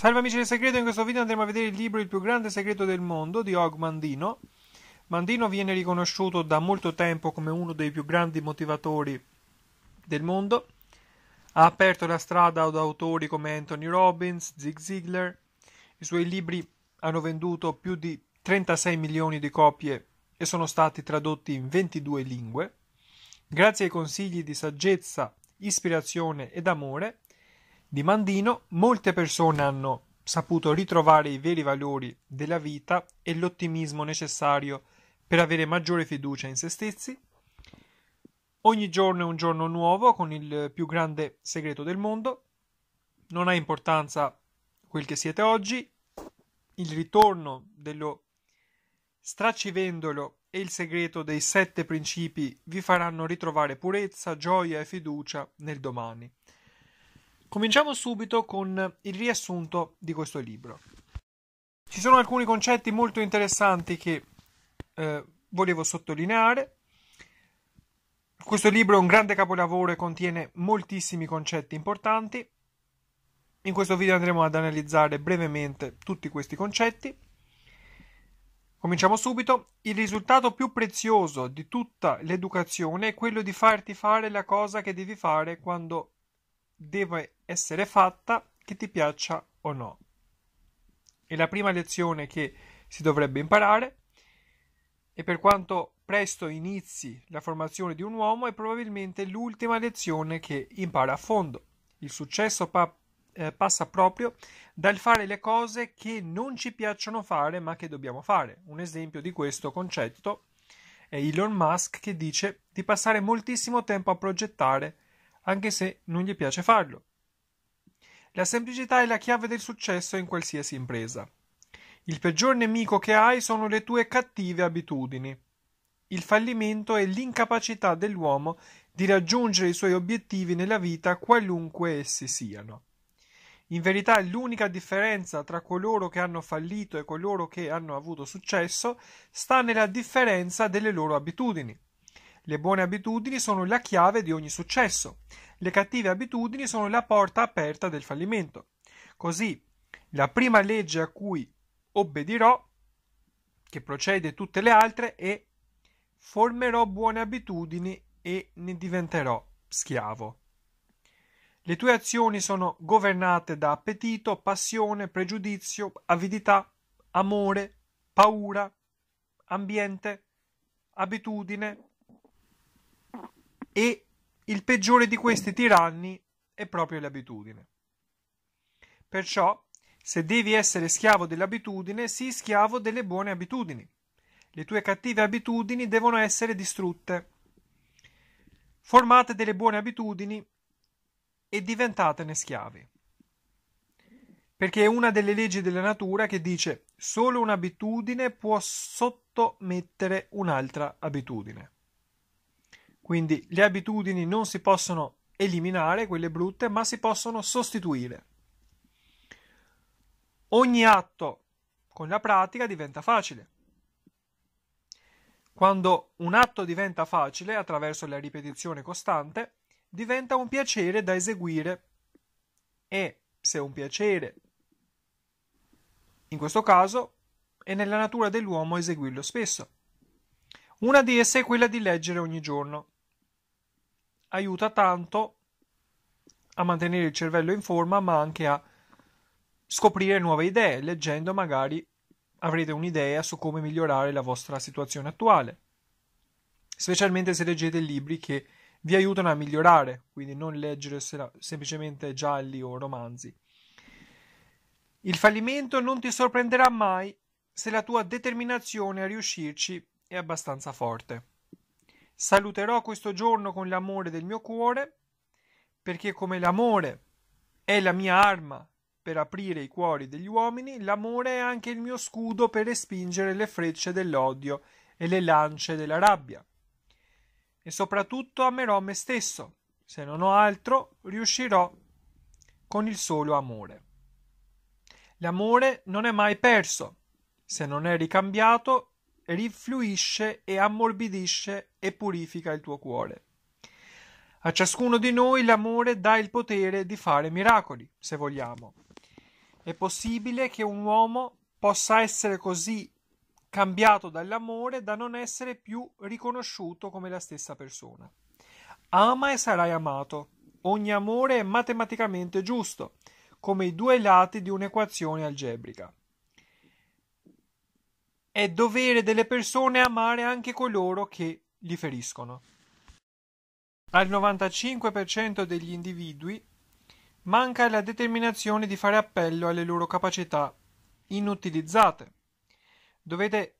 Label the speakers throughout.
Speaker 1: Salve amici del segreto, in questo video andremo a vedere il libro Il più grande segreto del mondo di Og Mandino. Mandino viene riconosciuto da molto tempo come uno dei più grandi motivatori del mondo. Ha aperto la strada ad autori come Anthony Robbins, Zig Ziglar. I suoi libri hanno venduto più di 36 milioni di copie e sono stati tradotti in 22 lingue. Grazie ai consigli di saggezza, ispirazione ed amore, di Mandino, molte persone hanno saputo ritrovare i veri valori della vita e l'ottimismo necessario per avere maggiore fiducia in se stessi. Ogni giorno è un giorno nuovo con il più grande segreto del mondo. Non ha importanza quel che siete oggi. Il ritorno dello straccivendolo e il segreto dei sette principi vi faranno ritrovare purezza, gioia e fiducia nel domani. Cominciamo subito con il riassunto di questo libro. Ci sono alcuni concetti molto interessanti che eh, volevo sottolineare. Questo libro è un grande capolavoro e contiene moltissimi concetti importanti. In questo video andremo ad analizzare brevemente tutti questi concetti. Cominciamo subito. Il risultato più prezioso di tutta l'educazione è quello di farti fare la cosa che devi fare quando deve essere fatta che ti piaccia o no. È la prima lezione che si dovrebbe imparare e per quanto presto inizi la formazione di un uomo è probabilmente l'ultima lezione che impara a fondo. Il successo pa- eh, passa proprio dal fare le cose che non ci piacciono fare ma che dobbiamo fare. Un esempio di questo concetto è Elon Musk che dice di passare moltissimo tempo a progettare anche se non gli piace farlo. La semplicità è la chiave del successo in qualsiasi impresa. Il peggior nemico che hai sono le tue cattive abitudini. Il fallimento è l'incapacità dell'uomo di raggiungere i suoi obiettivi nella vita qualunque essi siano. In verità l'unica differenza tra coloro che hanno fallito e coloro che hanno avuto successo sta nella differenza delle loro abitudini. Le buone abitudini sono la chiave di ogni successo. Le cattive abitudini sono la porta aperta del fallimento. Così, la prima legge a cui obbedirò, che procede tutte le altre, è formerò buone abitudini e ne diventerò schiavo. Le tue azioni sono governate da appetito, passione, pregiudizio, avidità, amore, paura, ambiente, abitudine e il peggiore di questi tiranni è proprio l'abitudine. Perciò, se devi essere schiavo dell'abitudine, sii schiavo delle buone abitudini. Le tue cattive abitudini devono essere distrutte. Formate delle buone abitudini e diventatene schiavi. Perché è una delle leggi della natura che dice solo un'abitudine può sottomettere un'altra abitudine. Quindi le abitudini non si possono eliminare, quelle brutte, ma si possono sostituire. Ogni atto con la pratica diventa facile. Quando un atto diventa facile attraverso la ripetizione costante, diventa un piacere da eseguire e se un piacere, in questo caso, è nella natura dell'uomo eseguirlo spesso. Una di esse è quella di leggere ogni giorno aiuta tanto a mantenere il cervello in forma, ma anche a scoprire nuove idee. Leggendo magari avrete un'idea su come migliorare la vostra situazione attuale, specialmente se leggete libri che vi aiutano a migliorare, quindi non leggere semplicemente gialli o romanzi. Il fallimento non ti sorprenderà mai se la tua determinazione a riuscirci è abbastanza forte. Saluterò questo giorno con l'amore del mio cuore, perché come l'amore è la mia arma per aprire i cuori degli uomini, l'amore è anche il mio scudo per respingere le frecce dell'odio e le lance della rabbia. E soprattutto amerò me stesso. Se non ho altro, riuscirò con il solo amore. L'amore non è mai perso. Se non è ricambiato, rifluisce e ammorbidisce e purifica il tuo cuore. A ciascuno di noi l'amore dà il potere di fare miracoli, se vogliamo. È possibile che un uomo possa essere così cambiato dall'amore da non essere più riconosciuto come la stessa persona. Ama e sarai amato. Ogni amore è matematicamente giusto, come i due lati di un'equazione algebrica è dovere delle persone amare anche coloro che li feriscono. Al 95% degli individui manca la determinazione di fare appello alle loro capacità inutilizzate. Dovete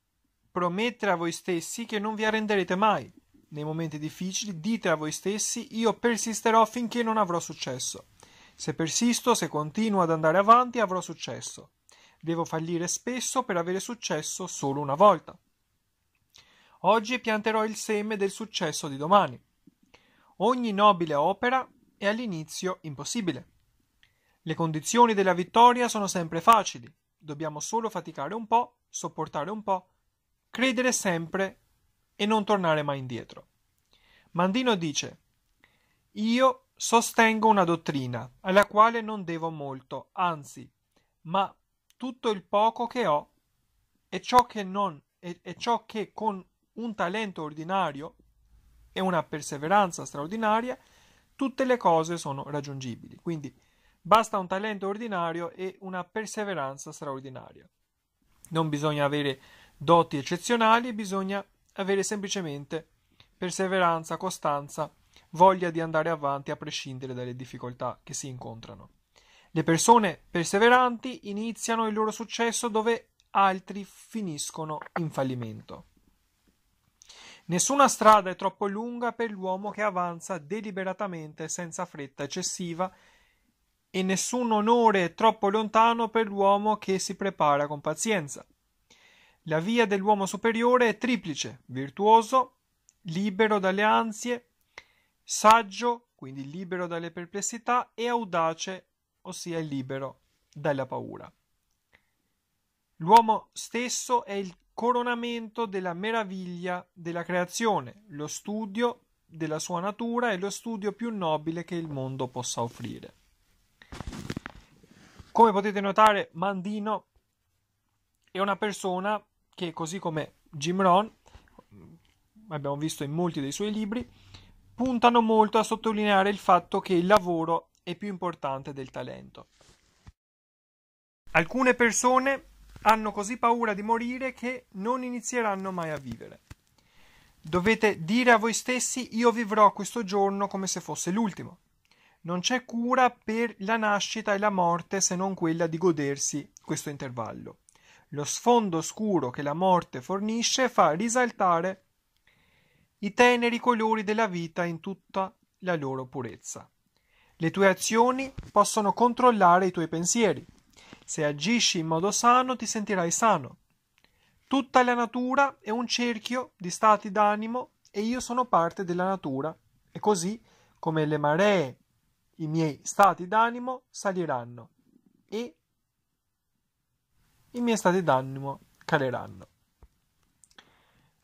Speaker 1: promettere a voi stessi che non vi arrenderete mai. Nei momenti difficili dite a voi stessi io persisterò finché non avrò successo. Se persisto, se continuo ad andare avanti, avrò successo. Devo fallire spesso per avere successo solo una volta. Oggi pianterò il seme del successo di domani. Ogni nobile opera è all'inizio impossibile. Le condizioni della vittoria sono sempre facili. Dobbiamo solo faticare un po', sopportare un po', credere sempre e non tornare mai indietro. Mandino dice: Io sostengo una dottrina alla quale non devo molto, anzi, ma tutto il poco che ho e ciò che non e, ciò che con un talento ordinario e una perseveranza straordinaria tutte le cose sono raggiungibili. Quindi basta un talento ordinario e una perseveranza straordinaria. Non bisogna avere doti eccezionali, bisogna avere semplicemente perseveranza, costanza, voglia di andare avanti a prescindere dalle difficoltà che si incontrano. Le persone perseveranti iniziano il loro successo dove altri finiscono in fallimento. Nessuna strada è troppo lunga per l'uomo che avanza deliberatamente senza fretta eccessiva e nessun onore è troppo lontano per l'uomo che si prepara con pazienza. La via dell'uomo superiore è triplice, virtuoso, libero dalle ansie, saggio, quindi libero dalle perplessità, e audace, ossia è libero dalla paura. L'uomo stesso è il coronamento della meraviglia della creazione, lo studio della sua natura e lo studio più nobile che il mondo possa offrire. Come potete notare, Mandino è una persona che, così come Jim Ron, abbiamo visto in molti dei suoi libri, puntano molto a sottolineare il fatto che il lavoro e più importante del talento. Alcune persone hanno così paura di morire che non inizieranno mai a vivere. Dovete dire a voi stessi io vivrò questo giorno come se fosse l'ultimo. Non c'è cura per la nascita e la morte se non quella di godersi questo intervallo. Lo sfondo scuro che la morte fornisce fa risaltare i teneri colori della vita in tutta la loro purezza. Le tue azioni possono controllare i tuoi pensieri. Se agisci in modo sano ti sentirai sano. Tutta la natura è un cerchio di stati d'animo e io sono parte della natura e così come le maree i miei stati d'animo saliranno e i miei stati d'animo caleranno.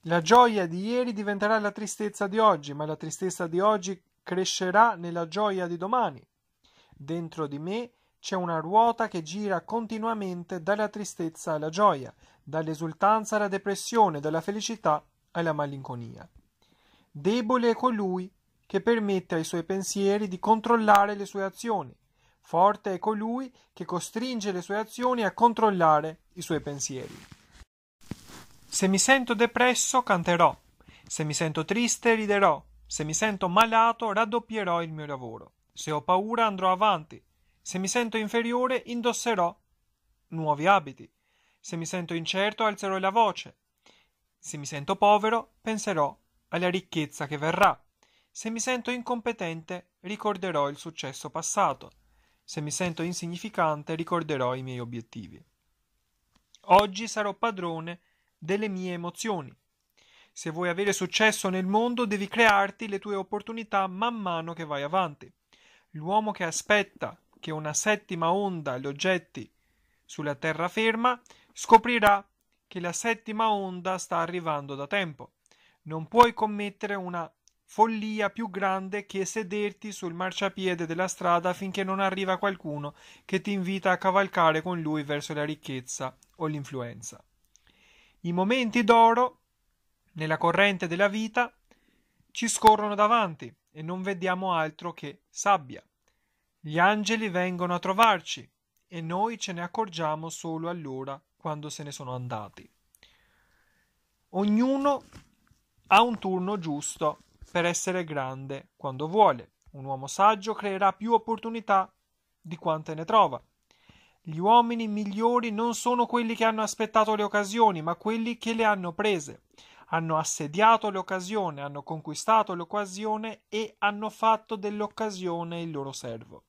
Speaker 1: La gioia di ieri diventerà la tristezza di oggi, ma la tristezza di oggi crescerà nella gioia di domani. Dentro di me c'è una ruota che gira continuamente dalla tristezza alla gioia, dall'esultanza alla depressione, dalla felicità alla malinconia. Debole è colui che permette ai suoi pensieri di controllare le sue azioni. Forte è colui che costringe le sue azioni a controllare i suoi pensieri. Se mi sento depresso canterò, se mi sento triste riderò, se mi sento malato raddoppierò il mio lavoro. Se ho paura andrò avanti. Se mi sento inferiore indosserò nuovi abiti. Se mi sento incerto alzerò la voce. Se mi sento povero penserò alla ricchezza che verrà. Se mi sento incompetente ricorderò il successo passato. Se mi sento insignificante ricorderò i miei obiettivi. Oggi sarò padrone delle mie emozioni. Se vuoi avere successo nel mondo devi crearti le tue opportunità man mano che vai avanti. L'uomo che aspetta che una settima onda lo getti sulla terraferma scoprirà che la settima onda sta arrivando da tempo. Non puoi commettere una follia più grande che sederti sul marciapiede della strada finché non arriva qualcuno che ti invita a cavalcare con lui verso la ricchezza o l'influenza. I momenti d'oro nella corrente della vita, ci scorrono davanti e non vediamo altro che sabbia. Gli angeli vengono a trovarci e noi ce ne accorgiamo solo allora quando se ne sono andati. Ognuno ha un turno giusto per essere grande quando vuole. Un uomo saggio creerà più opportunità di quante ne trova. Gli uomini migliori non sono quelli che hanno aspettato le occasioni, ma quelli che le hanno prese hanno assediato l'occasione, hanno conquistato l'occasione e hanno fatto dell'occasione il loro servo.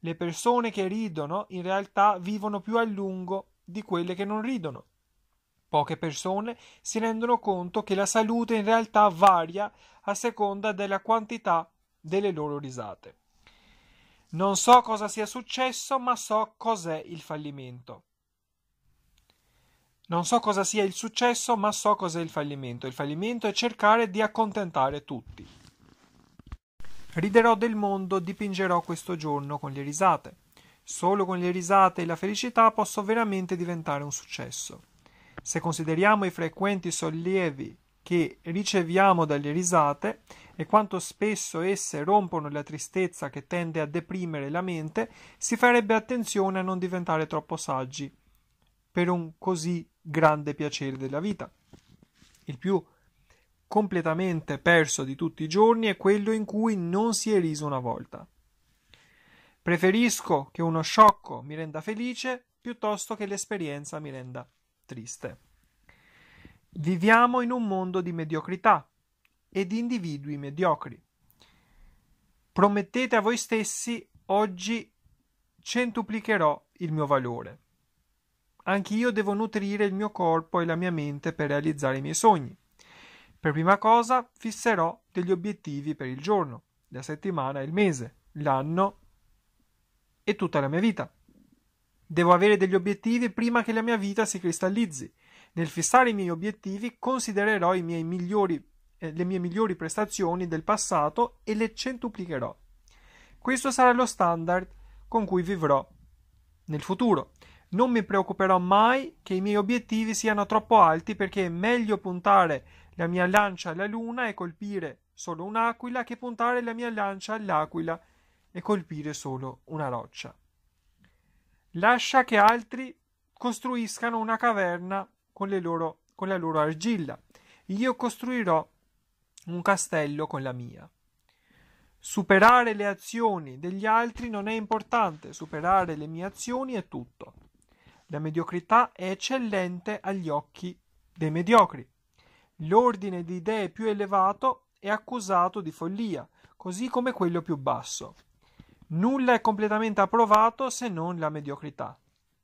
Speaker 1: Le persone che ridono in realtà vivono più a lungo di quelle che non ridono. Poche persone si rendono conto che la salute in realtà varia a seconda della quantità delle loro risate. Non so cosa sia successo, ma so cos'è il fallimento. Non so cosa sia il successo, ma so cos'è il fallimento. Il fallimento è cercare di accontentare tutti. Riderò del mondo, dipingerò questo giorno con le risate. Solo con le risate e la felicità posso veramente diventare un successo. Se consideriamo i frequenti sollievi che riceviamo dalle risate e quanto spesso esse rompono la tristezza che tende a deprimere la mente, si farebbe attenzione a non diventare troppo saggi per un così grande piacere della vita. Il più completamente perso di tutti i giorni è quello in cui non si è riso una volta. Preferisco che uno sciocco mi renda felice piuttosto che l'esperienza mi renda triste. Viviamo in un mondo di mediocrità e di individui mediocri. Promettete a voi stessi oggi centuplicherò il mio valore anch'io devo nutrire il mio corpo e la mia mente per realizzare i miei sogni. Per prima cosa fisserò degli obiettivi per il giorno, la settimana, il mese, l'anno e tutta la mia vita. Devo avere degli obiettivi prima che la mia vita si cristallizzi. Nel fissare i miei obiettivi considererò i miei migliori eh, le mie migliori prestazioni del passato e le centuplicherò. Questo sarà lo standard con cui vivrò nel futuro. Non mi preoccuperò mai che i miei obiettivi siano troppo alti perché è meglio puntare la mia lancia alla luna e colpire solo un'aquila che puntare la mia lancia all'aquila e colpire solo una roccia. Lascia che altri costruiscano una caverna con, loro, con la loro argilla. Io costruirò un castello con la mia. Superare le azioni degli altri non è importante, superare le mie azioni è tutto. La mediocrità è eccellente agli occhi dei mediocri. L'ordine di idee più elevato è accusato di follia, così come quello più basso. Nulla è completamente approvato se non la mediocrità.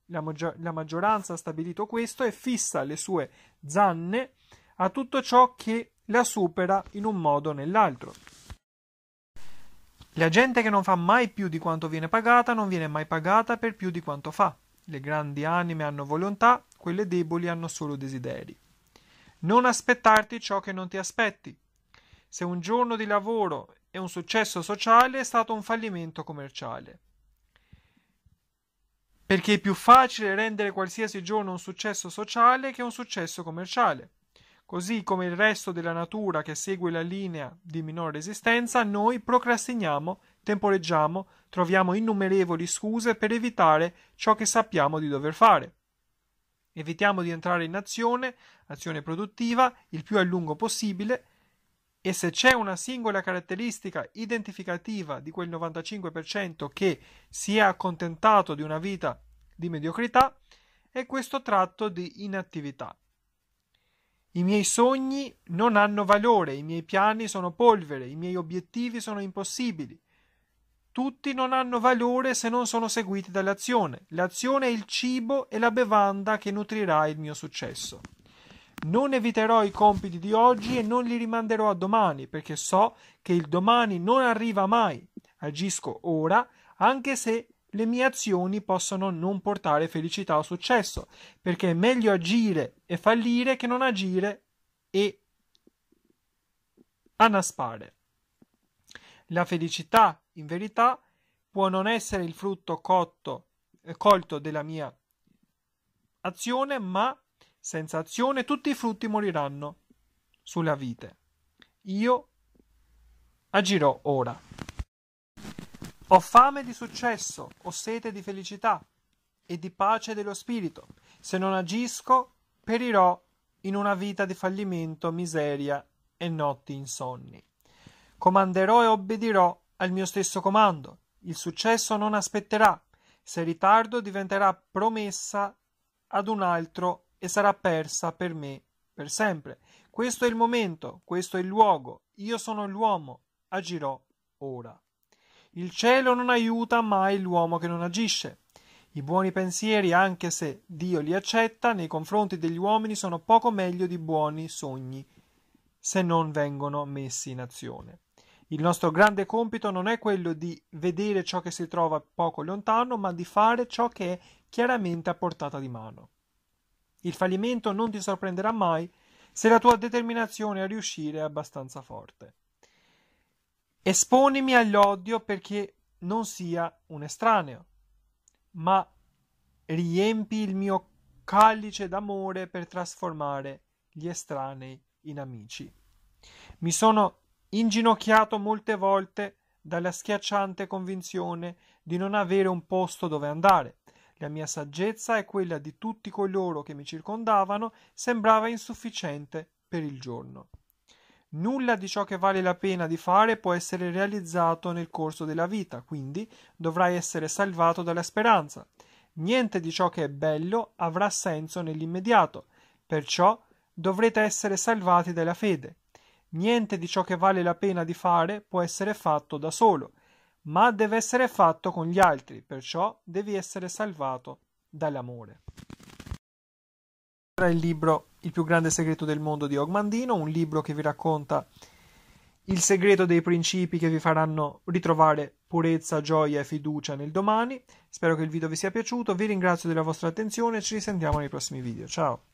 Speaker 1: La, maggior- la maggioranza ha stabilito questo e fissa le sue zanne a tutto ciò che la supera in un modo o nell'altro. La gente che non fa mai più di quanto viene pagata non viene mai pagata per più di quanto fa. Le grandi anime hanno volontà, quelle deboli hanno solo desideri. Non aspettarti ciò che non ti aspetti. Se un giorno di lavoro è un successo sociale, è stato un fallimento commerciale. Perché è più facile rendere qualsiasi giorno un successo sociale che un successo commerciale. Così come il resto della natura che segue la linea di minor resistenza, noi procrastiniamo temporeggiamo, troviamo innumerevoli scuse per evitare ciò che sappiamo di dover fare. Evitiamo di entrare in azione, azione produttiva, il più a lungo possibile e se c'è una singola caratteristica identificativa di quel 95% che si è accontentato di una vita di mediocrità, è questo tratto di inattività. I miei sogni non hanno valore, i miei piani sono polvere, i miei obiettivi sono impossibili. Tutti non hanno valore se non sono seguiti dall'azione. L'azione è il cibo e la bevanda che nutrirà il mio successo. Non eviterò i compiti di oggi e non li rimanderò a domani, perché so che il domani non arriva mai. Agisco ora, anche se le mie azioni possono non portare felicità o successo, perché è meglio agire e fallire che non agire e annaspare. La felicità in verità, può non essere il frutto cotto, eh, colto della mia azione, ma senza azione tutti i frutti moriranno sulla vite. Io agirò ora. Ho fame di successo, ho sete di felicità e di pace dello spirito. Se non agisco, perirò in una vita di fallimento, miseria e notti insonni. Comanderò e obbedirò al mio stesso comando. Il successo non aspetterà. Se ritardo diventerà promessa ad un altro e sarà persa per me per sempre. Questo è il momento, questo è il luogo. Io sono l'uomo, agirò ora. Il cielo non aiuta mai l'uomo che non agisce. I buoni pensieri, anche se Dio li accetta, nei confronti degli uomini sono poco meglio di buoni sogni se non vengono messi in azione. Il nostro grande compito non è quello di vedere ciò che si trova poco lontano, ma di fare ciò che è chiaramente a portata di mano. Il fallimento non ti sorprenderà mai se la tua determinazione a riuscire è abbastanza forte. Esponimi all'odio perché non sia un estraneo, ma riempi il mio callice d'amore per trasformare gli estranei in amici. Mi sono inginocchiato molte volte dalla schiacciante convinzione di non avere un posto dove andare. La mia saggezza e quella di tutti coloro che mi circondavano sembrava insufficiente per il giorno. Nulla di ciò che vale la pena di fare può essere realizzato nel corso della vita, quindi dovrai essere salvato dalla speranza. Niente di ciò che è bello avrà senso nell'immediato, perciò dovrete essere salvati dalla fede. Niente di ciò che vale la pena di fare può essere fatto da solo, ma deve essere fatto con gli altri, perciò devi essere salvato dall'amore. Era il libro Il più grande segreto del mondo di Ogmandino, un libro che vi racconta il segreto dei principi che vi faranno ritrovare purezza, gioia e fiducia nel domani. Spero che il video vi sia piaciuto, vi ringrazio della vostra attenzione e ci risentiamo nei prossimi video. Ciao!